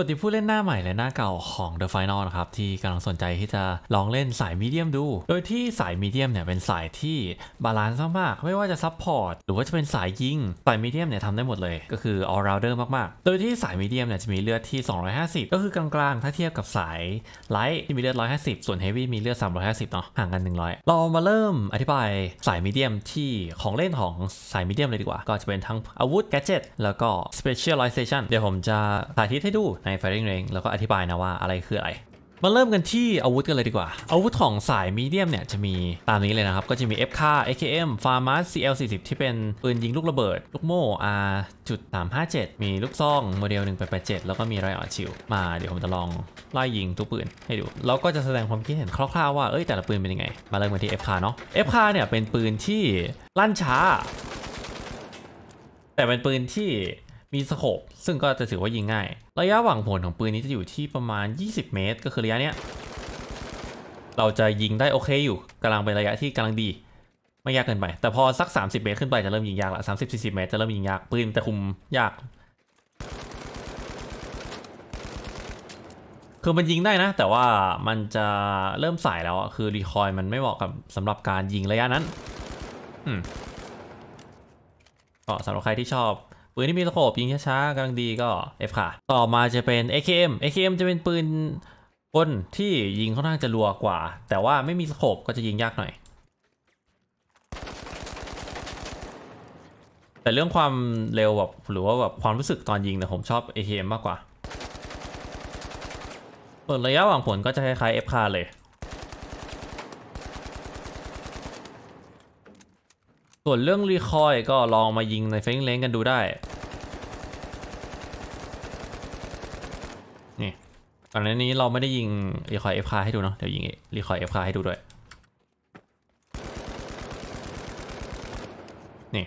ส่วนีผู้เล่นหน้าใหม่และหน้าเก่าของ The Final นะครับ ที่กำลังสนใจที่จะลองเล่นสายมีเดียมดู โดยที่สายมีเดียมเนี่ยเป็นสายที่บาลานซ์มากไม่ว่าจะซับพอร์ตหรือว่าจะเป็นสายยิงสายมีเดียมเนี่ยทำได้หมดเลย ก็คืออลร r าเดอร์มากๆ โดยที่สายมีเดียมเนี่ยจะมีเลือดที่ 250 ก็คือกลางๆ ถ้าเทียบกับสายไลท์ที่มีเลือด 150 ส่วนเฮฟวี่มีเลือด 350เนาะห่างกัน 100 เรามาเริ่มอธิบายสายมีเดียมที่ของเล่นของสายมีเดียมเลยดีกว่า ก็จะเป็นทั้งอาวุธแกจิตแล้วก็ s p e c i a l ไล a t i o n เดี๋ยวผมจะสาธิตให้ดูในไฟ n g Range แล้วก็อธิบายนะว่าอะไรคืออะไร มาเริ่มกันที่อาวุธกันเลยดีกว่าอาวุธของสายมีเดียมเนี่ย จะมีตามนี้เลยนะครับ ก็จะมี F ค่ AKM f a r m a s CL40 ที่เป็นปืนยิงลูกระเบิด ลูกโม่ R.357 มีลูกซอง โมเดล 1887 แล้วก็มีไรออชิลมาเดี๋ยวผมจะลองไล่ยิงทุกปืนให้ดู แล้วก็จะแสดงความคิดเห็นคร่าวๆว่าเอ้ยแต่ละปืนเป็นยังไง มาเริ่มกันที่ F คาเนาะ F คาเนี่ยเป็นปืนที่ลั่นช้า แต่เป็นปืนที่มีสโคปซึ่งก็จะถือว่ายิงง่าย ระยะหวังผลของปืนนี้จะอยู่ที่ประมาณ 20 เมตร ก็คือระยะเนี้ยเราจะยิงได้โอเคอยู่กำลังเป็นระยะที่กำลังดี ไม่ยากเกินไป แต่พอสัก 30เมตรขึ้นไปจะเริ่มยิงยากละ30 40 เมตรจะเริ่มยิงยาก ปืนแต่คุมยาก คือมันยิงได้นะ แต่ว่ามันจะเริ่มสายแล้วคือรีคอยมันไม่เหมาะกับสำหรับการยิงระยะนั้นอืมก็สำหรับใครที่ชอบปืนที่มีระโขบยิงช้าๆกำลังดีก็ F ค่ะต่อมาจะเป็น AKM AKM จะเป็นปืนกลที่ยิงค่อนข้างจะรัวกว่า แต่ว่าไม่มีะโคบก็จะยิงยากหน่อย แต่เรื่องความเร็วแบบหรือว่าแบบความรู้สึกตอนยิงเนี่ยผมชอบ AKM มากกว่าระยะหว่างผลก็จะคล้ายๆ FK เลยส่วนเรื่องรีคอยก็ลองมายิงในเฟงเลงกันดูได้ นี่ตอนนี้เราไม่ได้ยิงรีคอยเอฟคาให้ดูเนาะเดี๋ยวยิงรีคอยเอฟคาให้ดูด้วย นี่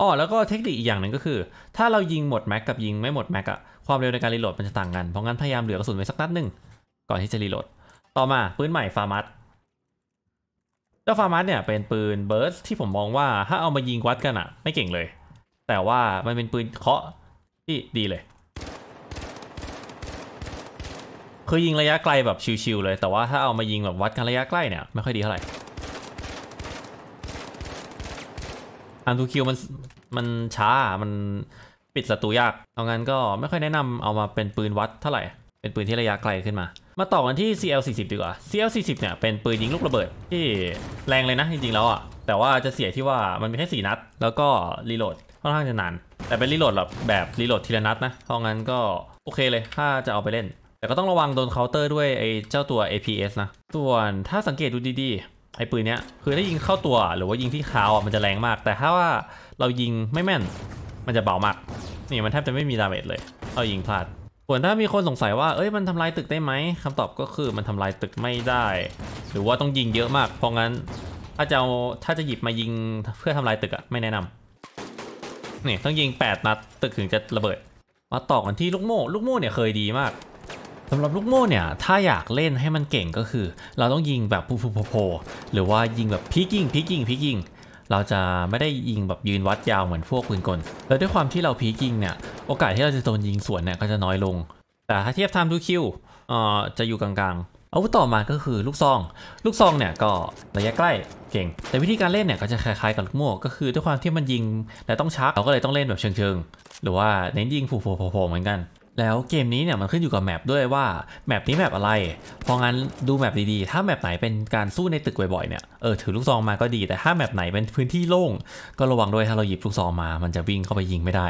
อ๋อแล้วก็เทคนิคอีกอย่างหนึ่งก็คือ ถ้าเรายิงหมดแม็กกับยิงไม่หมดแม็กอะความเร็วในการรีโหลดมันจะต่างกัน เพราะงั้นพยายามเหลือกระสุนไว้สักนัดหนึ่งก่อนที่จะรีโหลด ต่อมาปืนใหม่ฟาร์มัสจ้าฟาร์มัสเนี่ยเป็นปืนเบิร์สที่ผมมองว่าถ้าเอามายิงวัดกันอะไม่เก่งเลย แต่ว่ามันเป็นปืนเคาะ ที่ดีเลย คือยิงระยะไกลแบบชิวๆเลยแต่ว่าถ้าเอามายิงแบบวัดกันระยะใกล้เนี่ยไม่ค่อยดีเท่าไหร่อันทูคิวมันมันช้ามันปิดศัตรูยากเอางั้นก็ไม่ค่อยแนะนำเอามาเป็นปืนวัดเท่าไหร่เป็นปืนที่ระยะไกลขึ้นมา มาต่อกันที่ CL40 ดีกว่า CL40 เนี่ยเป็นปืนยิงลูกระเบิดที่แรงเลยนะจริงๆแล้วอ่ะ แต่ว่าจะเสียที่ว่ามันมีแค่4นัด แล้วก็รีโหลดค่อนข้างจะนาน แต่เป็นรีโหลดแบบแบบรีโหลดทีละนัดนะเพราะงั้นก็โอเคเลยถ้าจะเอาไปเล่น แต่ก็ต้องระวังโดนเคาน์เตอร์ด้วยไอ้เจ้าตัว APS นะส่วนถ้าสังเกตดูดีๆไอ้ปืนเนี้ยคือถ้ายิงเข้าตัว หรือว่ายิงที่ขาอ่ะมันจะแรงมาก แต่ถ้าว่าเรายิงไม่แม่นมันจะเบามากนี่มันแทบจะไม่มีดาเมจเลยเอายิงพลาดส่วนถ้ามีคนสงสัยว่าเอ้ยมันทำลายตึกได้ไหมคำตอบก็คือมันทำลายตึกไม่ได้ หรือว่าต้องยิงเยอะมากเพราะงั้นถ้าจะเอาถ้าจะหยิบมายิงเพื่อทำลายตึกอะไม่แนะนำนี่ต้องยิง8นัดตึกถึงจะระเบิด มาต่อกันที่ลูกโม่ลูกโม่เนี่ยเคยดีมากสำหรับลูกโม่เนี่ยถ้าอยากเล่นให้มันเก่งก็คือ เราต้องยิงแบบพูพูโพหรือว่ายิงแบบพิกยิงพิกยิงพิกยิงเราจะไม่ได้ยิงแบบยืนวัดยาวเหมือนพวกปืนกลแล้วด้วยความที่เราพียิงเนี่ยโอกาสที่เราจะโดนยิงสวนเนี่ยก็จะน้อยลง แต่ถ้าเทียบไทม์ทูคิว เอ่อ จะอยู่กลางๆอาวุธต่อมา ก็คือลูกซอง ลูกซองเนี่ยก็ระยะใกล้เก่ง แต่วิธีการเล่นเนี่ยก็จะคล้ายๆกับลูกโม่ก็คือด้วยความที่มันยิงและต้องชาร์จเราก็เลยต้องเล่นแบบเชิงๆหรือว่าเน้นยิงผูกๆเหมือนกันแล้วเกมนี้เนี่ยมันขึ้นอยู่กับแมปด้วยว่า แมปนี้แมปอะไรเพราะงั้นดูแมปดีๆ ถ้าแมปไหนเป็นการสู้ในตึกบ่อยๆเนี่ย เออถือลูกซองมาก็ดี แต่ถ้าแมปไหนเป็นพื้นที่โล่งก็ระวังด้วยถ้าเราหยิบลูกซองมา มันจะวิ่งเข้าไปยิงไม่ได้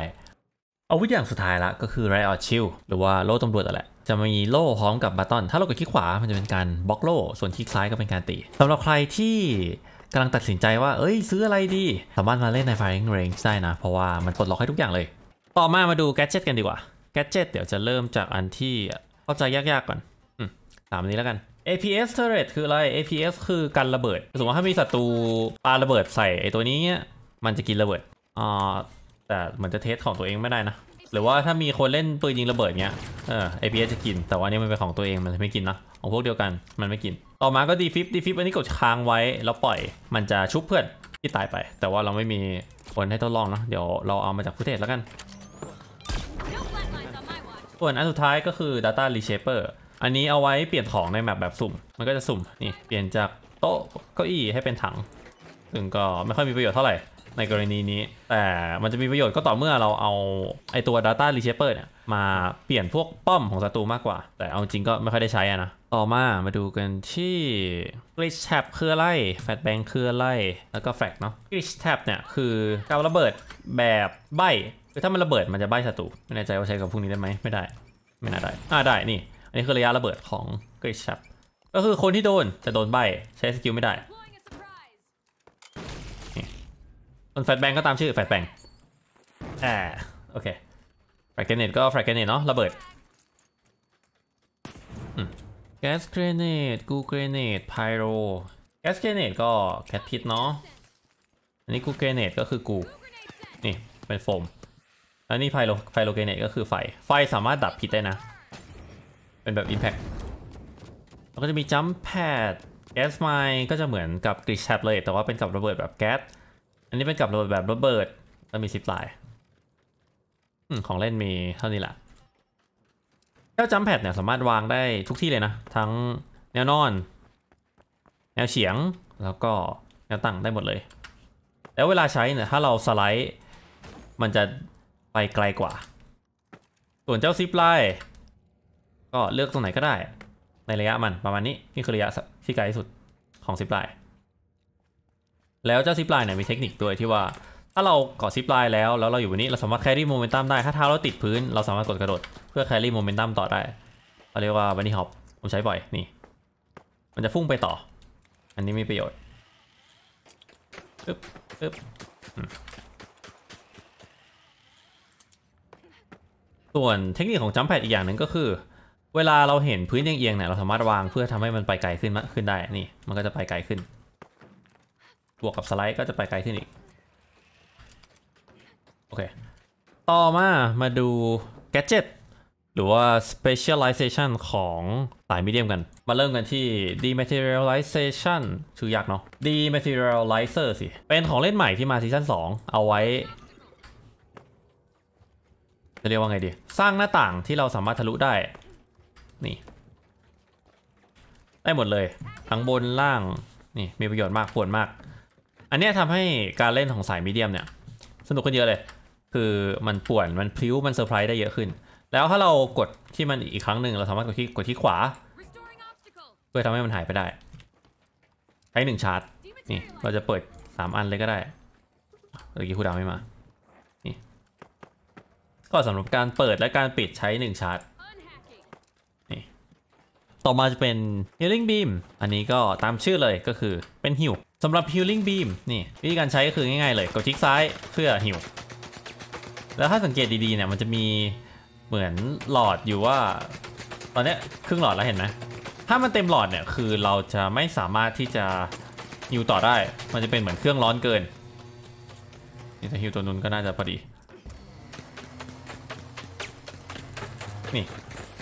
อาวุธอย่างสุดท้ายละก็คือไรอัลชิลหรือว่าโล่ตำรวจแหละ จะมีโล่พร้อมกับบัตตอน ถ้าเรากดคลิกขวา มันจะเป็นการบล็อกโล่ ส่วนคลิกซ้ายก็เป็นการตีสำหรับใครที่กำลังตัดสินใจว่า เอ้ยซื้ออะไรดีสามารถมาเล่นใน Firing Range ได้นะเพราะว่ามันปลดล็อกให้ทุกอย่างเลยต่อมามาดูแกจิตกันดีกว่าแกจเจตเดี๋ยวจะเริ่มจากอันที่เข้าใจยากๆก่อนสามนี้แล้วกัน APS turret คืออะไร APS คือการระเบิด สมมติว่าถ้ามีศัตรูปาระเบิดใส่ไอตัวนี้มันจะกินระเบิด อ่าแต่เหมือนจะเทสของตัวเองไม่ได้นะ หรือว่าถ้ามีคนเล่นปืนยิงระเบิดเนี้ยเออ APS จะกิน แต่ว่านี่มันเป็นของตัวเองมันไม่กินนะของพวกเดียวกันมันไม่กินต่อมาก็ดีฟิปดีฟิปอันนี้กดค้างไว้ แล้วปล่อยมันจะชุบเพื่อนที่ตายไป แต่ว่าเราไม่มีคนให้ทดลองนะเดี๋ยวเราเอามาจากพุตเทจแล้วกันส่วนอันสุดท้ายก็คือ Data Reshaper อันนี้เอาไว้เปลี่ยนของในแมปแบบสุ่ม มันก็จะสุ่ม นี่ เปลี่ยนจากโต๊ะเก้าอี้ให้เป็นถัง ซึ่งก็ไม่ค่อยมีประโยชน์เท่าไหร่ในกรณีนี้ แต่มันจะมีประโยชน์ก็ต่อเมื่อเราเอาไอตัว Data Reshaper เนี่ยมาเปลี่ยนพวกป้อมของศัตรูมากกว่า แต่เอาจริงก็ไม่ค่อยได้ใช้อะนะต่อมามาดูกันที่ Glitch Tab คืออะไร Fat Bank คืออะไรแล้วก็แฟกเนาะ Glitch Tab เนี่ยคือการระเบิดแบบใบคือถ้ามันระเบิดมันจะใบศัตรูไม่แน่ใจว่าใช้กับพวกนี้ได้ไหมไม่ได้ ไม่น่าได้อ่าได้นี่อันนี้คือระยะระเบิดของกริชชับก็คือคนที่โดนจะโดนใบใช้สกิลไม่ได้คนแฟตแบงก็ตามชื่อแฟตแบงอ่าโอเคแฟร์เกเนตก็แฟร์เกเนตเนาะระเบิดแก๊สเกรเนตกูเกรเนตไพโรแก๊สเกรเนตก็แคทพิทเนาะอันนี้กูเกรเนตก็คือกู นี่ เป็นโฟมแล้วนี่ไฟโลไฟโลเกเนตก็คือไฟ ไฟสามารถดับพิษได้นะเป็นแบบอิมแพคแล้วก็จะมีจัม์แพดแก๊สไมก็จะเหมือนกับกริชแทบเลย แต่ว่าเป็นกับระเบิดแบบแก๊สอันนี้เป็นกับระเบิดแบบระเบิดแล้วมีซิปไลน์ของเล่นมีเท่านี้แหละเจ้าจัม์แพดเนี่ยสามารถวางได้ทุกที่เลยนะ ทั้งแนวนอน แนวเฉียงแล้วก็แนวตั้งได้หมดเลย แล้วเวลาใช้เนี่ยถ้าเราสไลด์มันจะไปไกลกว่า ส่วนเจ้าซิปไลก็เลือกตรงไหนก็ได้ ในระยะมันประมาณนี้ นี่คือระยะที่ไกลที่สุดของซิปไลแล้วเจ้าซิปไลเนี่ยมีเทคนิคด้วยที่ว่าถ้าเราเกาะซิปไลแล้วแล้ว เราอยู่บนนี้เราสามารถแครี่โมเมนตัมได้ ถ้าเท้าเราติดพื้นเราสามารถกดกระโดด เพื่อแครี่โมเมนตัมต่อได้ เราเรียกว่าบันนี่ฮอปผมใช้บ่อยนี่ มันจะพุ่งไปต่อ อันนี้มีประโยชน์ปึ๊บปึ๊บส่วนเทคนิคของจัมแพดอีกอย่างหนึ่งก็คือ เวลาเราเห็นพื้นเอียงๆเนี่ยเราสามารถวางเพื่อทำให้มันไปไกลขึ้น ขึ้นได้ นี่ มันก็จะไปไกลขึ้น บวกกับสไลด์ก็จะไปไกลขึ้นอีก โอเค ต่อมามาดู gadget หรือว่า specialization ของสายมีเดียมกัน มาเริ่มกันที่ dematerialization ชื่อยากเนาะ dematerializer สิ เป็นของเล่นใหม่ที่มาซีซั่น2เอาไว้จะเรียกว่าไงดี สร้างหน้าต่างที่เราสามารถทะลุได้นี่ได้หมดเลยทั้งบนล่างนี่มีประโยชน์มากควรมาก อันนี้ทำให้การเล่นของสายมีเดียมเนี่ย สนุกขึ้นเยอะเลยคือมันป่วนมันพลิ้วมันเซอร์ไพรส์ได้เยอะขึ้น แล้วถ้าเรากดที่มันอีกครั้งหนึ่งเราสามารถกดที่กดที่ขวา เพื่อทำให้มันหายไปได้ใช้หนึ่งชาร์จนี่เราจะเปิด 3 อันเลยก็ได้เมื่อกี้คูดาวไม่มาก็สำหรับการเปิดและการปิดใช้1ชาร์จนี่ ต่อมาจะเป็น Healing Beam อันนี้ก็ตามชื่อเลยก็คือเป็นหิวสำหรับ Healing Beam นี่วิธีการใช้ก็คือง่ายๆเลยกดคลิกซ้ายเพื่อหิว แล้วถ้าสังเกตดีๆเนี่ยมันจะมีเหมือนหลอดอยู่ว่า ตอนนี้ครึ่งหลอดแล้วเห็นไหมถ้ามันเต็มหลอดเนี่ยคือเราจะไม่สามารถที่จะฮิวต่อได้ มันจะเป็นเหมือนเครื่องร้อนเกินนี่ถ้าฮิวตัวนุนก็น่าจะพอดี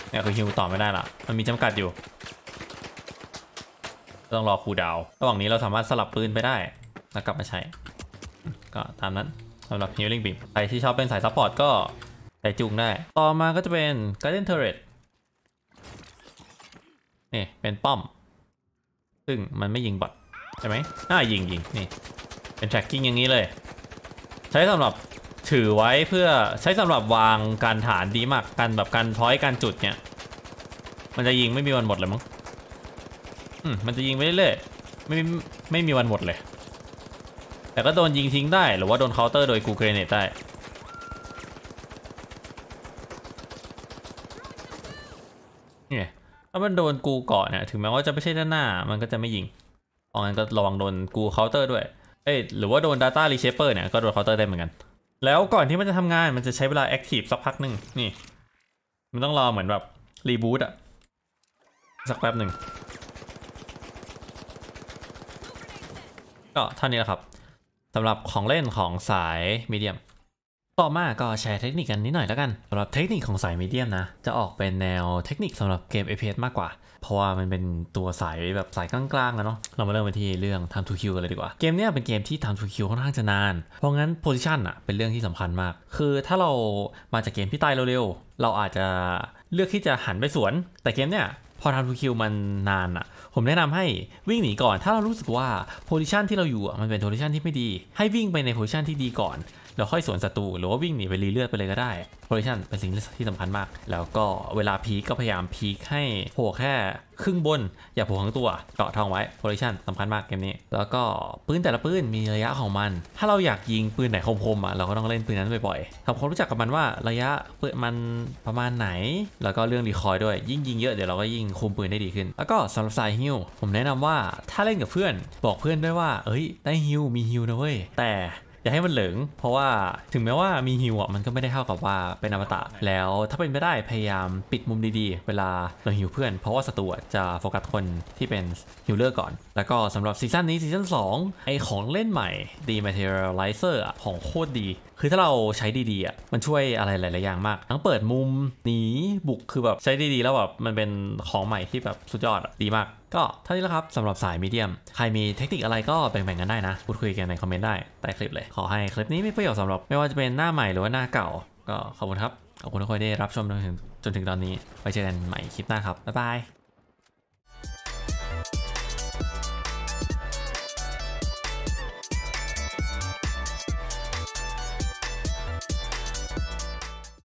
เนี่ยคือฮิวต่อไม่ได้ละ มันมีจำกัดอยู่ ต้องรอคูดาวระหว่างนี้เราสามารถสลับปืนไปได้ แล้วกลับมาใช้ ก็ตามนั้นสำหรับฮิวลิ่งบีมใครที่ชอบเป็นสายซัพพอร์ตก็ใส่จุงได้ ต่อมาก็จะเป็นการ์เดนเทเรตนี่เป็นป้อม ซึ่งมันไม่ยิงบอทใช่ไหมน่ายิงยิงนี่ เป็นแทร็กกิ้งอย่างนี้เลยใช้สำหรับถือไว้เพื่อใช้สำหรับวางการฐานดีมากกันแบบการพ้อยการจุดเนี่ย มันจะยิงไม่มีวันหมดเลยมั้งอืมมันจะยิงไปเรื่อยๆไม่ไม่มีวันหมดเลย แต่ก็โดนยิงทิ้งได้หรือว่าโดนเคาน์เตอร์โดยกูเกรเนตได้ เนี่ย ถ้ามันโดนกูเกาะเนี่ยถึงแม้ว่าจะไม่ใช่ด้านหน้ามันก็จะไม่ยิงเอาะงั้นก็ระวังโดนกูเคาน์เตอร์ด้วย เอ้ย หรือว่าโดน Data r e s เปอ e r เนี่ยก็โดนเคาน์เตอร์ได้เหมือนกันแล้วก่อนที่มันจะทำงานมันจะใช้เวลาแอคทีฟสักพักหนึ่งนี่มันต้องรอเหมือนแบบรีบูตอะสักแป๊บหนึ่ง ก็เท่านี้แหละครับสำหรับของเล่นของสายมีเดียมต่อมาก็แชร์เทคนิคกันนิดหน่อยแล้วกันสำหรับเทคนิคของสายมีเดียมนะ จะออกเป็นแนวเทคนิคสำหรับเกม FPS มากกว่าเพราะว่ามันเป็นตัวสายแบบสายกลางๆนะเนาะเรามาเริ่มไปที่เรื่อง Time to Kill กันเลยดีกว่าเกมนี้เป็นเกมที่ Time to Kill ค่อนข้างจะนาน เพราะงั้น Position อะเป็นเรื่องที่สำคัญมาก คือถ้าเรามาจากเกมที่ตายเร็วๆเราอาจจะเลือกที่จะหันไปสวน แต่เกมเนี้ยพอทำทูคิวมันนานอ่ะ ผมแนะนำให้วิ่งหนีก่อน ถ้าเรารู้สึกว่าโพสิชันที่เราอยู่มันเป็นโพสิชันที่ไม่ดีให้วิ่งไปในโพสิชันที่ดีก่อนดี๋วค่อยสวนศัตรูหรือว่าวิ่งหนีไปรีเลือดไปเลยก็ได้โพลิชันเป็นสิ่งที่สำคัญมาก แล้วก็เวลาพีก็พยายามพีกให้โผล่แค่ ครึ่งบนอย่าโผล่ทั้งตัว เกาะทองไว้โพลิชันสำคัญมากเกมนี้ แล้วก็ ปืนแต่ละปืนมีระยะของมัน ถ้าเราอยากยิงปืนไหนคมๆอ่ะเราก็ต้องเล่นปืนนั้นบ่อยๆทำความรู้จักกับมันว่าระยะปืนมันประมาณไหนแล้วก็เรื่องรีคอยด้วยยิ่งยิงเยอะเดี๋ยวเราก็ยิงคุมปืนได้ดีขึ้นแล้วก็สำหรับสายฮิวผมแนะนำว่าถ้าเล่นกับเพื่อน บอกเพื่อนด้วยว่า เอ้ยได้ฮิวมีฮิวนะเว้ยแต่อย่าให้มันเหลืองเพราะว่าถึงแม้ว่ามีฮิวอ่ะมันก็ไม่ได้เท่ากับว่าเป็นอมตะแล้วถ้าเป็นไม่ได้พยายามปิดมุมดีๆ เวลาเราหิวเพื่อน เพราะว่าศัตรูจะโฟกัสคนที่เป็นฮิวเลอร์ก่อน แล้วก็สำหรับซีซั่นนี้ซีซั่น2ไอของเล่นใหม่ The Materializer ของโคตรดี คือถ้าเราใช้ดีๆอ่ะมันช่วยอะไรหลายๆอย่างมาก ทั้งเปิดมุมหนีบุก คือแบบใช้ดีๆ แล้วแบบมันเป็นของใหม่ที่แบบสุดยอดดีมากก็เท่านี้แล้วครับสำหรับสายมีเดียม ใครมีเทคนิคอะไรก็แบ่งๆกันได้นะพูดคุยกันในคอมเมนต์ได้ใต้คลิปเลย ขอให้คลิปนี้มีประโยชน์สำหรับไม่ว่าจะเป็นหน้าใหม่หรือว่าหน้าเก่า ก็ขอบคุณครับขอบคุณทุกคนที่รับชมจนถึงจนถึงตอนนี้ไว้เจอกันใหม่คลิปหน้าครับบ๊ายบาย